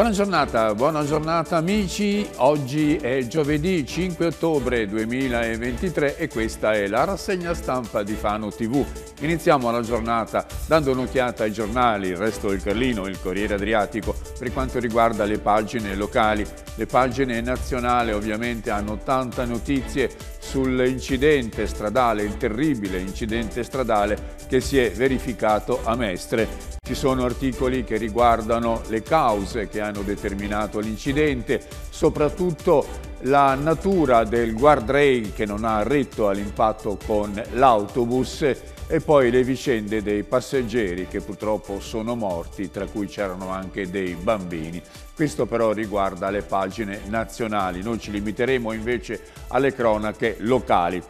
Buona giornata, buona giornata amici. Oggi è giovedì 5 ottobre 2023 e questa è la rassegna stampa di Fano TV. Iniziamo la giornata dando un'occhiata ai giornali, il resto del Carlino, il Corriere Adriatico, per quanto riguarda le pagine locali. Le pagine nazionali ovviamente hanno 80 notizie sull'incidente stradale, il terribile incidente stradale che si è verificato a Mestre. Ci sono articoli che riguardano le cause che hanno determinato l'incidente, soprattutto la natura del guardrail che non ha retto all'impatto con l'autobus e poi le vicende dei passeggeri che purtroppo sono morti, tra cui c'erano anche dei bambini. Questo però riguarda le pagine nazionali, noi ci limiteremo invece alle cronache locali.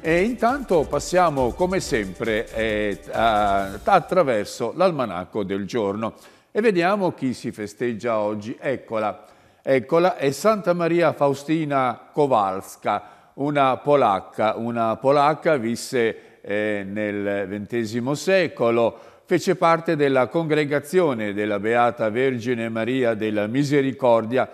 E intanto passiamo come sempre eh, attraverso l'almanacco del giorno e vediamo chi si festeggia oggi. Eccola, eccola, è Santa Maria Faustina Kowalska, una polacca. Una polacca visse eh, nel XX secolo, fece parte della congregazione della Beata Vergine Maria della Misericordia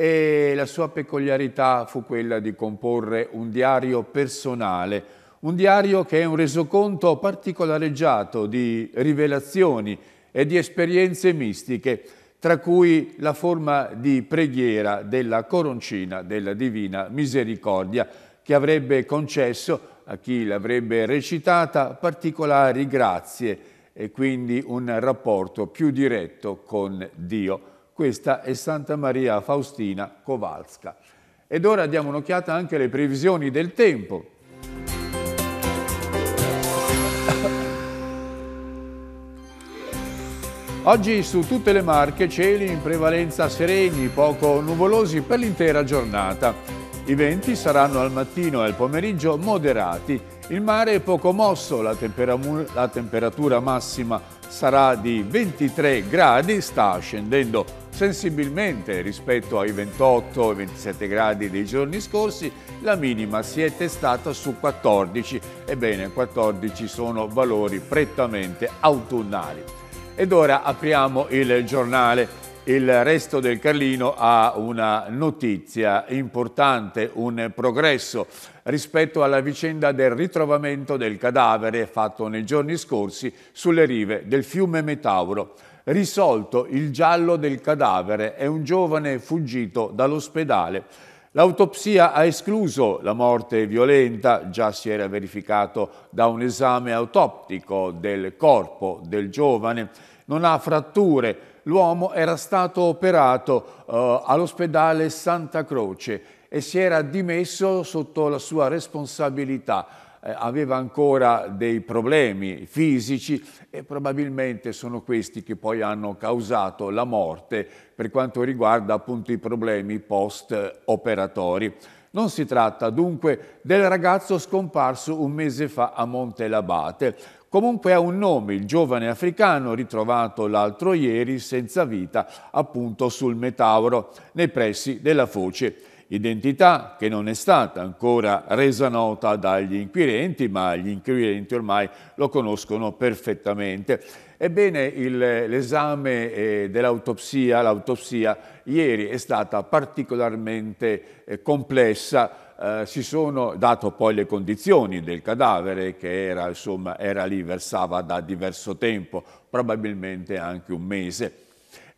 e la sua peculiarità fu quella di comporre un diario personale, un diario che è un resoconto particolareggiato di rivelazioni e di esperienze mistiche, tra cui la forma di preghiera della coroncina della Divina Misericordia, che avrebbe concesso a chi l'avrebbe recitata particolari grazie e quindi un rapporto più diretto con Dio. Questa è Santa Maria Faustina Kowalska. Ed ora diamo un'occhiata anche alle previsioni del tempo. Oggi su tutte le marche cieli in prevalenza sereni, poco nuvolosi per l'intera giornata. I venti saranno al mattino e al pomeriggio moderati. Il mare è poco mosso, la, tempera la temperatura massima sarà di 23 gradi, sta scendendo sensibilmente rispetto ai 28 27 gradi dei giorni scorsi, la minima si è testata su 14, ebbene 14 sono valori prettamente autunnali. Ed ora apriamo il giornale. Il resto del Carlino ha una notizia importante, un progresso rispetto alla vicenda del ritrovamento del cadavere fatto nei giorni scorsi sulle rive del fiume Metauro. Risolto il giallo del cadavere è un giovane fuggito dall'ospedale. L'autopsia ha escluso la morte violenta, già si era verificato da un esame autoptico del corpo del giovane, non ha fratture, l'uomo era stato operato eh, all'ospedale Santa Croce e si era dimesso sotto la sua responsabilità eh, aveva ancora dei problemi fisici e probabilmente sono questi che poi hanno causato la morte per quanto riguarda appunto i problemi post-operatori. Non si tratta dunque del ragazzo scomparso un mese fa a Monte Labate. Comunque ha un nome, il giovane africano ritrovato l'altro ieri senza vita appunto sul Metauro, nei pressi della Foce identità che non è stata ancora resa nota dagli inquirenti, ma gli inquirenti ormai lo conoscono perfettamente. Ebbene, l'esame eh, dell'autopsia, l'autopsia ieri è stata particolarmente eh, complessa, eh, si sono dato poi le condizioni del cadavere che era, insomma, era lì, versava da diverso tempo, probabilmente anche un mese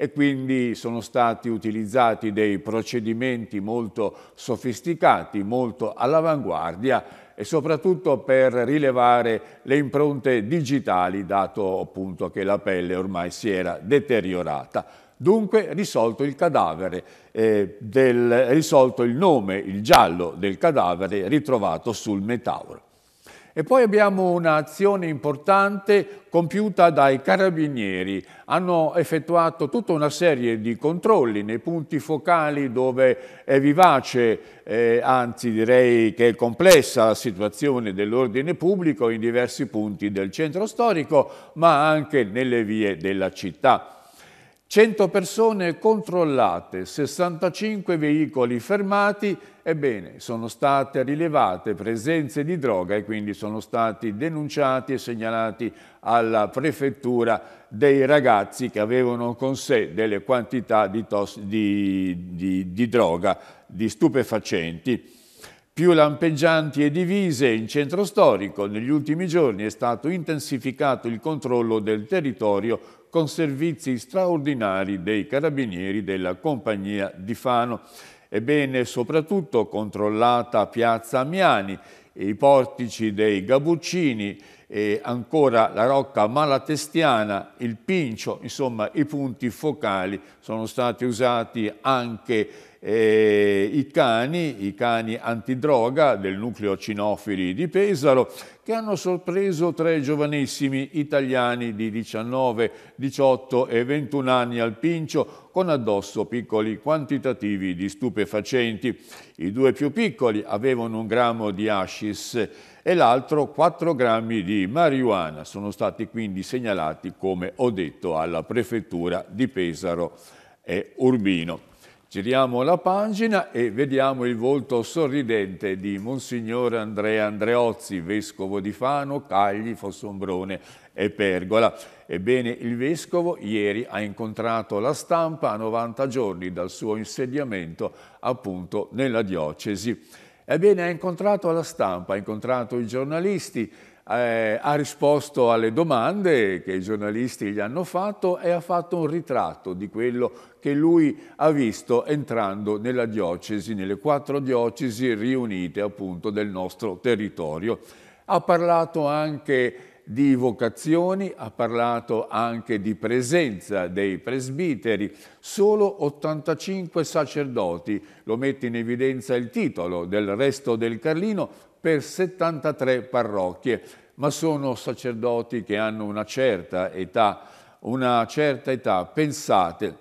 e quindi sono stati utilizzati dei procedimenti molto sofisticati, molto all'avanguardia e soprattutto per rilevare le impronte digitali, dato appunto che la pelle ormai si era deteriorata. Dunque risolto il cadavere, eh, del, risolto il nome, il giallo del cadavere ritrovato sul Metauro. E poi abbiamo un'azione importante compiuta dai carabinieri. Hanno effettuato tutta una serie di controlli nei punti focali dove è vivace, eh, anzi direi che è complessa la situazione dell'ordine pubblico in diversi punti del centro storico, ma anche nelle vie della città. 100 persone controllate, 65 veicoli fermati, ebbene sono state rilevate presenze di droga e quindi sono stati denunciati e segnalati alla prefettura dei ragazzi che avevano con sé delle quantità di, di, di, di droga, di stupefacenti più lampeggianti e divise in centro storico, negli ultimi giorni è stato intensificato il controllo del territorio con servizi straordinari dei carabinieri della compagnia di Fano. Ebbene, soprattutto controllata Piazza Amiani, i portici dei Gabuccini e ancora la Rocca Malatestiana, il Pincio, insomma i punti focali sono stati usati anche eh, i cani, i cani antidroga del nucleo cinofili di Pesaro, che hanno sorpreso tre giovanissimi italiani di 19, 18 e 21 anni al Pincio con addosso piccoli quantitativi di stupefacenti. I due più piccoli avevano un grammo di hashish e l'altro 4 grammi di marijuana. Sono stati quindi segnalati, come ho detto, alla prefettura di Pesaro e Urbino. Giriamo la pagina e vediamo il volto sorridente di Monsignor Andrea Andreozzi, vescovo di Fano, Cagli, Fossombrone e Pergola. Ebbene, il vescovo ieri ha incontrato la stampa a 90 giorni dal suo insediamento appunto nella diocesi. Ebbene, ha incontrato la stampa, ha incontrato i giornalisti, eh, ha risposto alle domande che i giornalisti gli hanno fatto e ha fatto un ritratto di quello che lui ha visto entrando nella diocesi, nelle quattro diocesi riunite appunto del nostro territorio. Ha parlato anche di vocazioni, ha parlato anche di presenza dei presbiteri, solo 85 sacerdoti, lo mette in evidenza il titolo del resto del Carlino, per 73 parrocchie, ma sono sacerdoti che hanno una certa età, una certa età, pensate.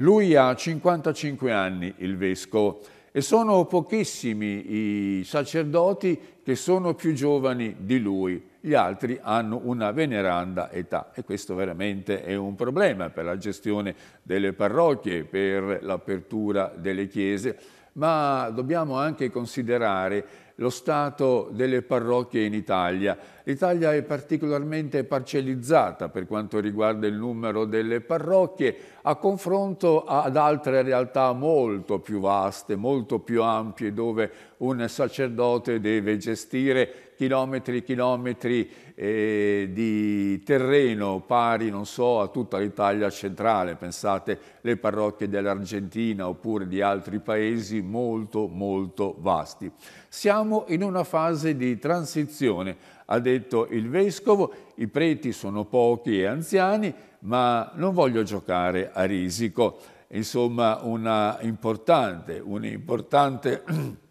Lui ha 55 anni, il vescovo, e sono pochissimi i sacerdoti che sono più giovani di lui. Gli altri hanno una veneranda età e questo veramente è un problema per la gestione delle parrocchie, per l'apertura delle chiese, ma dobbiamo anche considerare lo stato delle parrocchie in Italia. L'Italia è particolarmente parcellizzata per quanto riguarda il numero delle parrocchie, a confronto ad altre realtà molto più vaste, molto più ampie, dove un sacerdote deve gestire chilometri e chilometri eh, di terreno pari, non so, a tutta l'Italia centrale. Pensate le parrocchie dell'Argentina oppure di altri paesi molto, molto vasti. Siamo in una fase di transizione ha detto il vescovo, i preti sono pochi e anziani, ma non voglio giocare a risico. Insomma, una importante, un'importante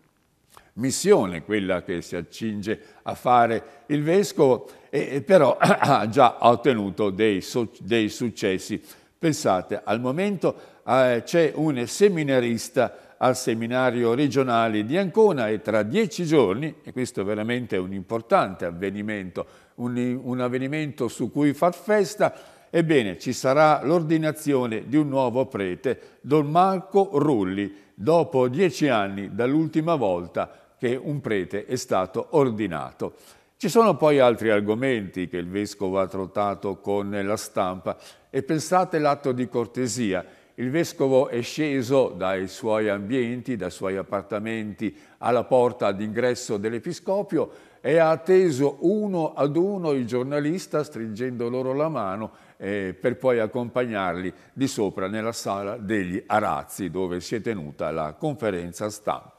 missione quella che si accinge a fare il vescovo, e, però ha già ottenuto dei, dei successi. Pensate, al momento eh, c'è un seminarista al seminario regionale di Ancona e tra dieci giorni, e questo è veramente un importante avvenimento, un, un avvenimento su cui far festa, ebbene ci sarà l'ordinazione di un nuovo prete, Don Marco Rulli, dopo dieci anni dall'ultima volta che un prete è stato ordinato. Ci sono poi altri argomenti che il Vescovo ha trattato con la stampa e pensate l'atto di cortesia il vescovo è sceso dai suoi ambienti, dai suoi appartamenti alla porta d'ingresso dell'episcopio e ha atteso uno ad uno il giornalista stringendo loro la mano eh, per poi accompagnarli di sopra nella sala degli Arazzi dove si è tenuta la conferenza stampa.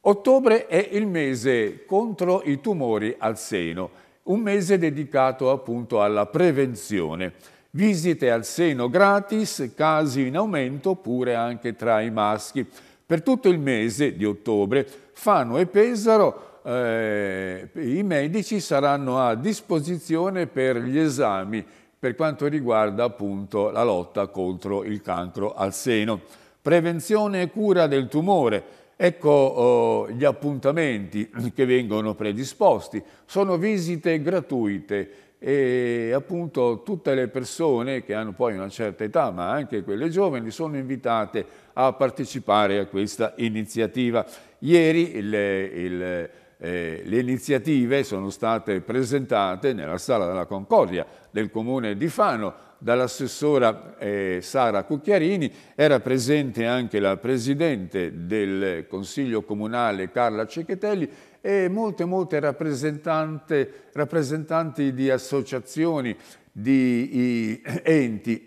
Ottobre è il mese contro i tumori al seno, un mese dedicato appunto alla prevenzione visite al seno gratis, casi in aumento pure anche tra i maschi. Per tutto il mese di ottobre Fano e Pesaro eh, i medici saranno a disposizione per gli esami per quanto riguarda appunto la lotta contro il cancro al seno. Prevenzione e cura del tumore, Ecco oh, gli appuntamenti che vengono predisposti. Sono visite gratuite e appunto tutte le persone che hanno poi una certa età, ma anche quelle giovani, sono invitate a partecipare a questa iniziativa. Ieri il, il eh, le iniziative sono state presentate nella Sala della Concordia del Comune di Fano dall'assessora eh, Sara Cucchiarini, era presente anche la presidente del Consiglio Comunale Carla Cecchetelli e molte, molte rappresentanti di associazioni, di eh, enti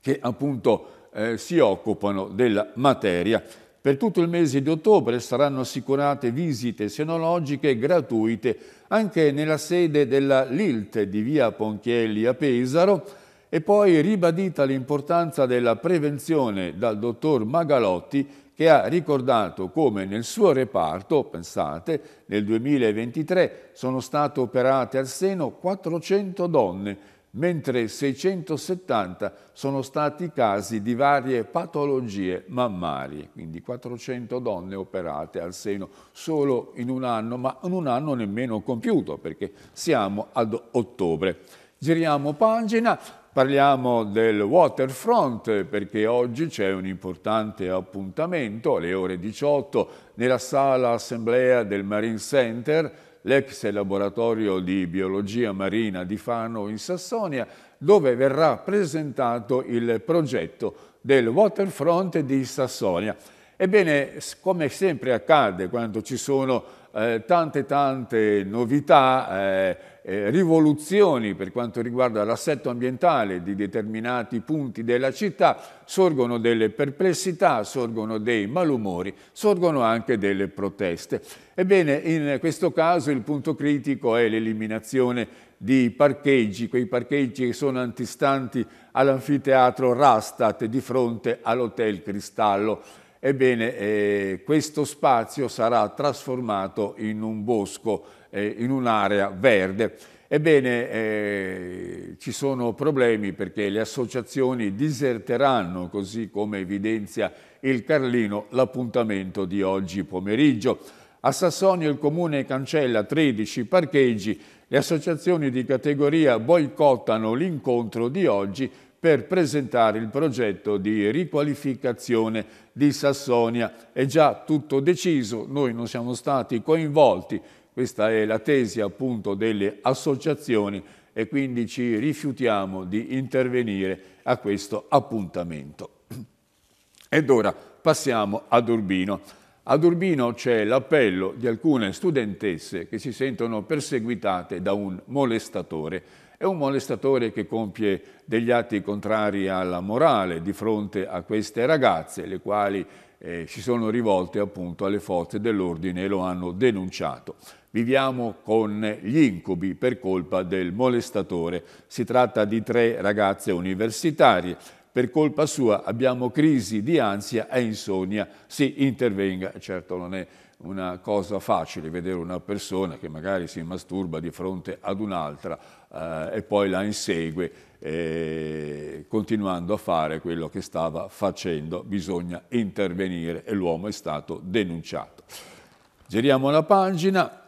che appunto eh, si occupano della materia. Per tutto il mese di ottobre saranno assicurate visite senologiche gratuite anche nella sede della LILT di via Ponchielli a Pesaro, e poi ribadita l'importanza della prevenzione dal dottor Magalotti che ha ricordato come nel suo reparto, pensate, nel 2023 sono state operate al seno 400 donne, mentre 670 sono stati casi di varie patologie mammarie, quindi 400 donne operate al seno solo in un anno, ma in un anno nemmeno compiuto perché siamo ad ottobre. Giriamo pagina, Parliamo del waterfront perché oggi c'è un importante appuntamento alle ore 18 nella sala assemblea del Marine Center, l'ex laboratorio di biologia marina di Fano in Sassonia, dove verrà presentato il progetto del waterfront di Sassonia. Ebbene, come sempre accade quando ci sono eh, tante tante novità, eh, eh, rivoluzioni per quanto riguarda l'assetto ambientale di determinati punti della città, sorgono delle perplessità, sorgono dei malumori, sorgono anche delle proteste. Ebbene, in questo caso il punto critico è l'eliminazione di parcheggi, quei parcheggi che sono antistanti all'anfiteatro Rastat di fronte all'Hotel Cristallo. Ebbene, eh, questo spazio sarà trasformato in un bosco eh, in un'area verde. Ebbene, eh, ci sono problemi perché le associazioni diserteranno, così come evidenzia il Carlino, l'appuntamento di oggi pomeriggio. A Sassonia il comune cancella 13 parcheggi, le associazioni di categoria boicottano l'incontro di oggi per presentare il progetto di riqualificazione di Sassonia. È già tutto deciso, noi non siamo stati coinvolti, questa è la tesi appunto delle associazioni e quindi ci rifiutiamo di intervenire a questo appuntamento. Ed ora passiamo ad Urbino. Ad Urbino c'è l'appello di alcune studentesse che si sentono perseguitate da un molestatore. È un molestatore che compie degli atti contrari alla morale di fronte a queste ragazze, le quali eh, si sono rivolte appunto alle forze dell'ordine e lo hanno denunciato. Viviamo con gli incubi per colpa del molestatore. Si tratta di tre ragazze universitarie. Per colpa sua abbiamo crisi di ansia e insonnia. Si intervenga, certo non è una cosa facile vedere una persona che magari si masturba di fronte ad un'altra eh, e poi la insegue eh, continuando a fare quello che stava facendo, bisogna intervenire e l'uomo è stato denunciato. Giriamo la pagina,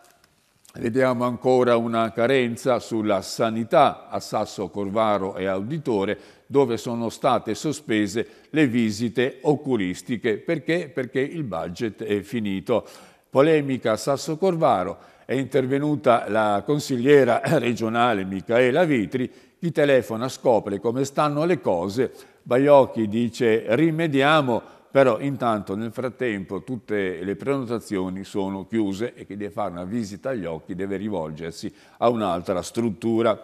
vediamo ancora una carenza sulla sanità a Sasso Corvaro e Auditore, dove sono state sospese le visite oculistiche Perché? Perché il budget è finito. Polemica a Sasso Corvaro, è intervenuta la consigliera regionale Micaela Vitri chi telefona scopre come stanno le cose, Baiocchi dice rimediamo, però intanto nel frattempo tutte le prenotazioni sono chiuse e chi deve fare una visita agli occhi deve rivolgersi a un'altra struttura.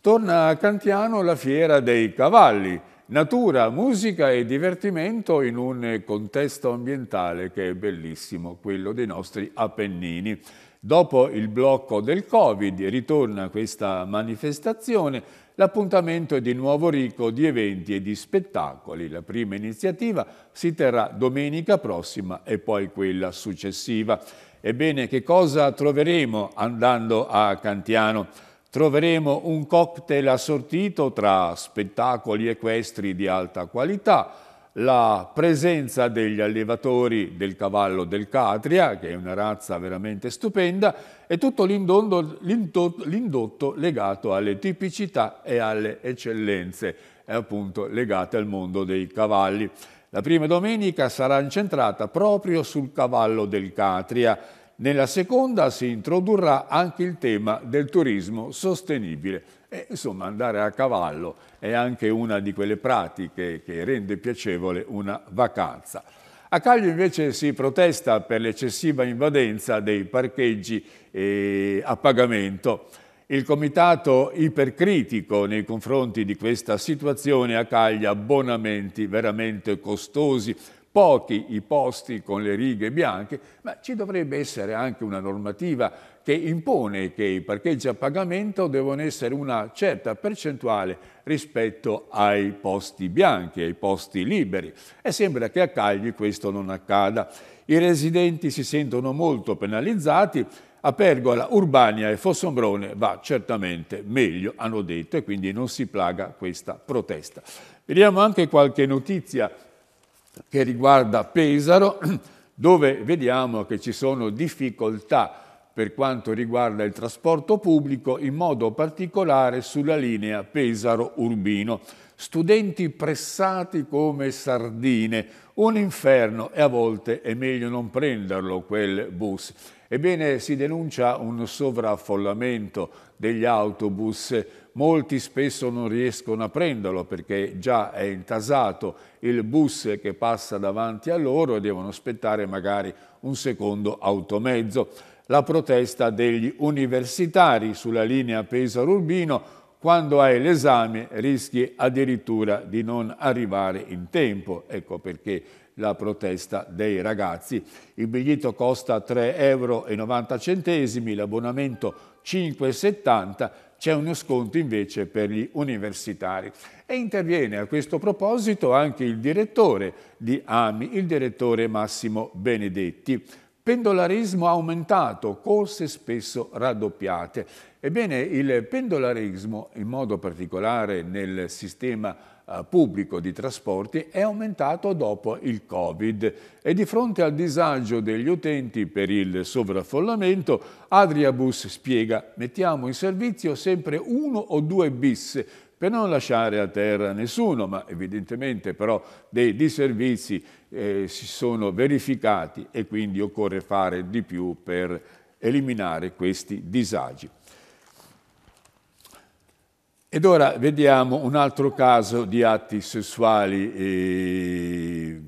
Torna a Cantiano la fiera dei cavalli, natura, musica e divertimento in un contesto ambientale che è bellissimo, quello dei nostri Appennini. Dopo il blocco del Covid ritorna questa manifestazione, l'appuntamento è di nuovo ricco di eventi e di spettacoli. La prima iniziativa si terrà domenica prossima e poi quella successiva. Ebbene, che cosa troveremo andando a Cantiano? troveremo un cocktail assortito tra spettacoli equestri di alta qualità, la presenza degli allevatori del cavallo del Catria, che è una razza veramente stupenda, e tutto l'indotto legato alle tipicità e alle eccellenze, eh, appunto legate al mondo dei cavalli. La prima domenica sarà incentrata proprio sul cavallo del Catria, nella seconda si introdurrà anche il tema del turismo sostenibile. E, insomma, andare a cavallo è anche una di quelle pratiche che rende piacevole una vacanza. A Caglio invece si protesta per l'eccessiva invadenza dei parcheggi eh, a pagamento. Il comitato ipercritico nei confronti di questa situazione accaglia abbonamenti veramente costosi pochi i posti con le righe bianche, ma ci dovrebbe essere anche una normativa che impone che i parcheggi a pagamento devono essere una certa percentuale rispetto ai posti bianchi, ai posti liberi. E sembra che a Cagli questo non accada. I residenti si sentono molto penalizzati, a Pergola, Urbania e Fossombrone va certamente meglio, hanno detto, e quindi non si plaga questa protesta. Vediamo anche qualche notizia che riguarda Pesaro, dove vediamo che ci sono difficoltà per quanto riguarda il trasporto pubblico, in modo particolare sulla linea Pesaro-Urbino. Studenti pressati come sardine, un inferno e a volte è meglio non prenderlo quel bus. Ebbene si denuncia un sovraffollamento degli autobus molti spesso non riescono a prenderlo perché già è intasato il bus che passa davanti a loro e devono aspettare magari un secondo automezzo. La protesta degli universitari sulla linea Pesaro-Urbino quando hai l'esame rischi addirittura di non arrivare in tempo, ecco perché la protesta dei ragazzi. Il biglietto costa 3,90 euro, l'abbonamento 5,70, euro c'è uno sconto invece per gli universitari. E interviene a questo proposito anche il direttore di AMI, il direttore Massimo Benedetti. Pendolarismo aumentato, corse spesso raddoppiate. Ebbene, il pendolarismo, in modo particolare nel sistema eh, pubblico di trasporti è aumentato dopo il Covid e di fronte al disagio degli utenti per il sovraffollamento Adriabus spiega mettiamo in servizio sempre uno o due bis per non lasciare a terra nessuno, ma evidentemente però dei disservizi eh, si sono verificati e quindi occorre fare di più per eliminare questi disagi. Ed ora vediamo un altro caso di atti sessuali eh,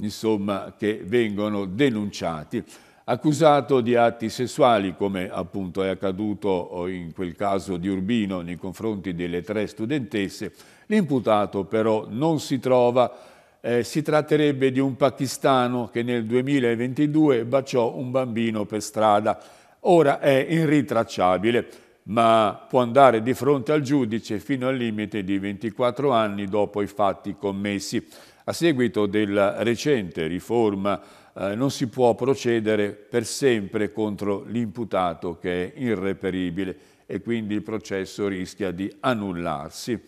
insomma, che vengono denunciati, accusato di atti sessuali come appunto è accaduto in quel caso di Urbino nei confronti delle tre studentesse, l'imputato però non si trova, eh, si tratterebbe di un pakistano che nel 2022 baciò un bambino per strada, ora è irritracciabile ma può andare di fronte al giudice fino al limite di 24 anni dopo i fatti commessi. A seguito della recente riforma eh, non si può procedere per sempre contro l'imputato che è irreperibile e quindi il processo rischia di annullarsi.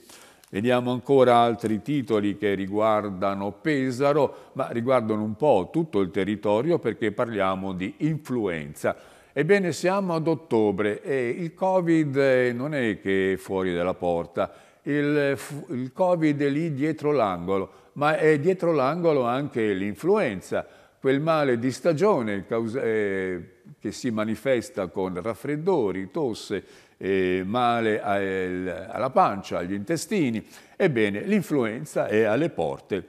Vediamo ancora altri titoli che riguardano Pesaro, ma riguardano un po' tutto il territorio perché parliamo di influenza. Ebbene, siamo ad ottobre e il Covid eh, non è che è fuori dalla porta, il, il Covid è lì dietro l'angolo, ma è dietro l'angolo anche l'influenza, quel male di stagione eh, che si manifesta con raffreddori, tosse, eh, male alla pancia, agli intestini. Ebbene, l'influenza è alle porte.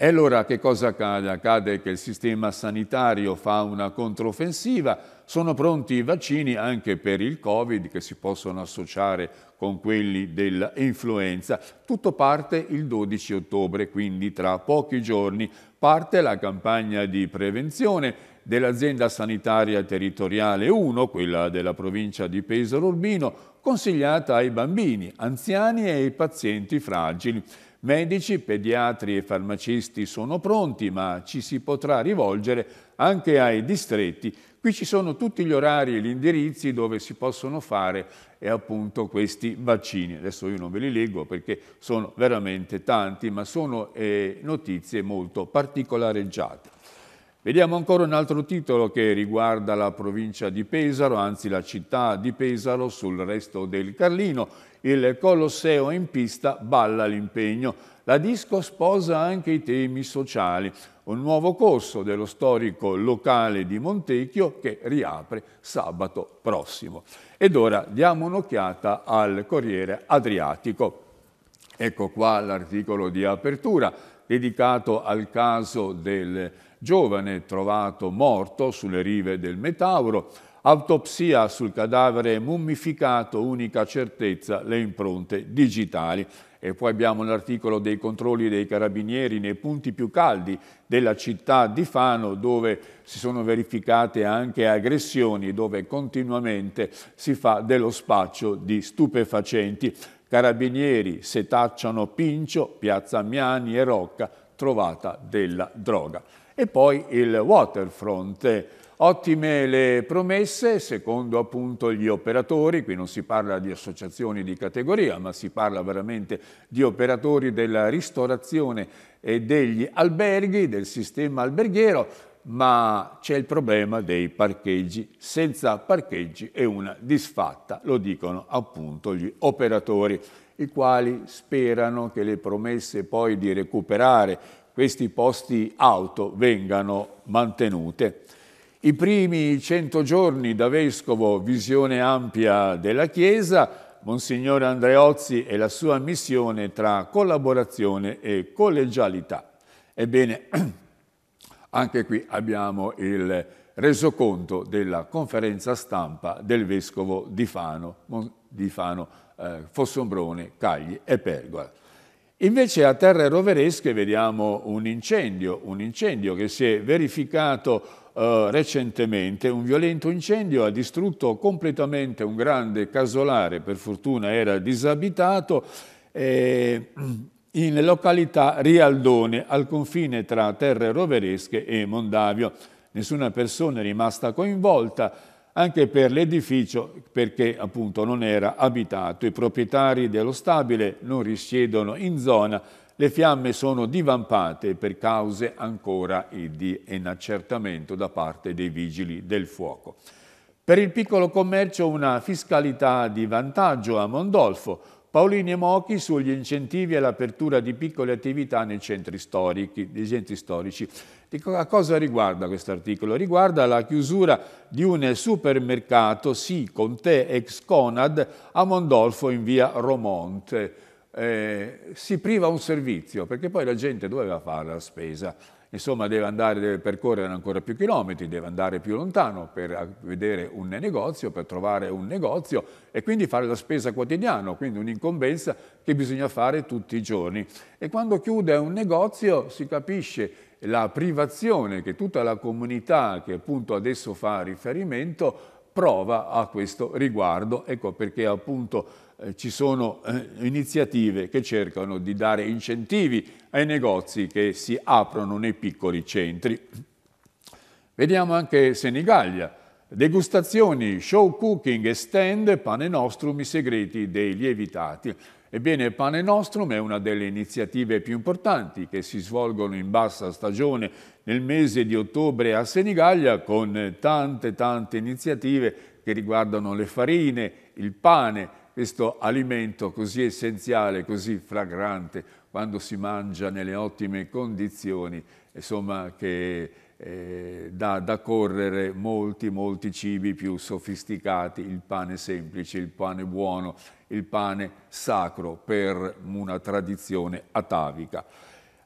E allora che cosa accade? Accade che il sistema sanitario fa una controffensiva, sono pronti i vaccini anche per il Covid che si possono associare con quelli dell'influenza. Tutto parte il 12 ottobre, quindi tra pochi giorni parte la campagna di prevenzione dell'azienda sanitaria territoriale 1, quella della provincia di Pesaro Urbino, consigliata ai bambini, anziani e ai pazienti fragili. Medici, pediatri e farmacisti sono pronti, ma ci si potrà rivolgere anche ai distretti. Qui ci sono tutti gli orari e gli indirizzi dove si possono fare eh, appunto questi vaccini. Adesso io non ve li leggo perché sono veramente tanti, ma sono eh, notizie molto particolareggiate. Vediamo ancora un altro titolo che riguarda la provincia di Pesaro, anzi la città di Pesaro sul resto del Carlino. Il Colosseo in pista balla l'impegno. La disco sposa anche i temi sociali. Un nuovo corso dello storico locale di Montecchio che riapre sabato prossimo. Ed ora diamo un'occhiata al Corriere Adriatico. Ecco qua l'articolo di apertura dedicato al caso del giovane trovato morto sulle rive del Metauro, autopsia sul cadavere mummificato, unica certezza le impronte digitali. E poi abbiamo l'articolo dei controlli dei carabinieri nei punti più caldi della città di Fano dove si sono verificate anche aggressioni, dove continuamente si fa dello spaccio di stupefacenti. Carabinieri setacciano Pincio, Piazza Miani e Rocca trovata della droga. E poi il waterfront. Ottime le promesse, secondo appunto gli operatori, qui non si parla di associazioni di categoria, ma si parla veramente di operatori della ristorazione e degli alberghi, del sistema alberghiero, ma c'è il problema dei parcheggi. Senza parcheggi è una disfatta, lo dicono appunto gli operatori i quali sperano che le promesse poi di recuperare questi posti auto vengano mantenute. I primi cento giorni da vescovo, visione ampia della Chiesa, Monsignore Andreozzi e la sua missione tra collaborazione e collegialità. Ebbene, anche qui abbiamo il resoconto della conferenza stampa del Vescovo di Fano, di Fano, eh, Fossombrone, Cagli e Pergola. Invece a Terre Roveresche vediamo un incendio, un incendio che si è verificato eh, recentemente, un violento incendio ha distrutto completamente un grande casolare, per fortuna era disabitato, eh, in località Rialdone, al confine tra Terre Roveresche e Mondavio. Nessuna persona è rimasta coinvolta, anche per l'edificio perché appunto non era abitato. I proprietari dello stabile non risiedono in zona, le fiamme sono divampate per cause ancora di inaccertamento da parte dei vigili del fuoco. Per il piccolo commercio una fiscalità di vantaggio a Mondolfo, Paolini e Mochi sugli incentivi all'apertura di piccole attività nei centri storici. Centri storici. a cosa riguarda questo articolo? Riguarda la chiusura di un supermercato, sì, con te, ex Conad, a Mondolfo in via Romonte. Eh, si priva un servizio, perché poi la gente doveva fare la spesa insomma deve andare, deve percorrere ancora più chilometri, deve andare più lontano per vedere un negozio, per trovare un negozio e quindi fare la spesa quotidiana, quindi un'incombenza che bisogna fare tutti i giorni. E quando chiude un negozio si capisce la privazione che tutta la comunità che appunto adesso fa riferimento prova a questo riguardo, ecco perché appunto eh, ci sono eh, iniziative che cercano di dare incentivi ai negozi che si aprono nei piccoli centri. Vediamo anche Senigallia. Degustazioni, show cooking e stand Pane Nostrum i segreti dei lievitati. Ebbene, Pane Nostrum è una delle iniziative più importanti che si svolgono in bassa stagione nel mese di ottobre a Senigallia con tante tante iniziative che riguardano le farine, il pane, questo alimento così essenziale, così fragrante quando si mangia nelle ottime condizioni, insomma che eh, dà da correre molti molti cibi più sofisticati, il pane semplice, il pane buono, il pane sacro per una tradizione atavica.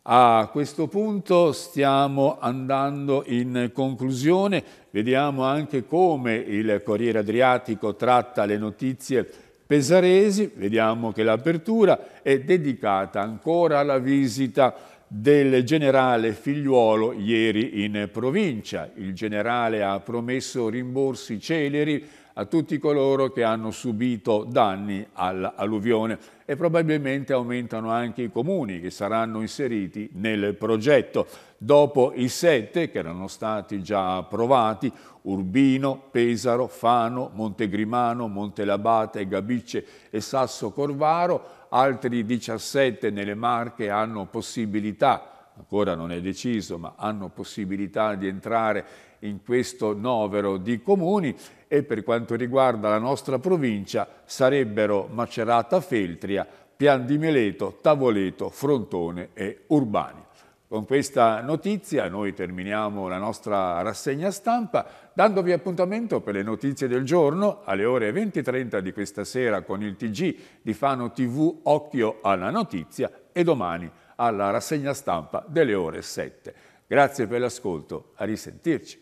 A questo punto stiamo andando in conclusione, vediamo anche come il Corriere Adriatico tratta le notizie pesaresi, vediamo che l'apertura è dedicata ancora alla visita del generale Figliuolo ieri in provincia. Il generale ha promesso rimborsi celeri a tutti coloro che hanno subito danni all'alluvione e probabilmente aumentano anche i comuni che saranno inseriti nel progetto. Dopo i sette che erano stati già approvati, Urbino, Pesaro, Fano, Montegrimano, Montelabate, Gabicce e Sasso Corvaro, altri 17 nelle Marche hanno possibilità ancora non è deciso, ma hanno possibilità di entrare in questo novero di comuni e per quanto riguarda la nostra provincia sarebbero Macerata Feltria, Pian di Meleto, Tavoleto, Frontone e Urbani. Con questa notizia noi terminiamo la nostra rassegna stampa dandovi appuntamento per le notizie del giorno alle ore 20.30 di questa sera con il TG di Fano TV Occhio alla Notizia e domani alla rassegna stampa delle ore 7. Grazie per l'ascolto, a risentirci.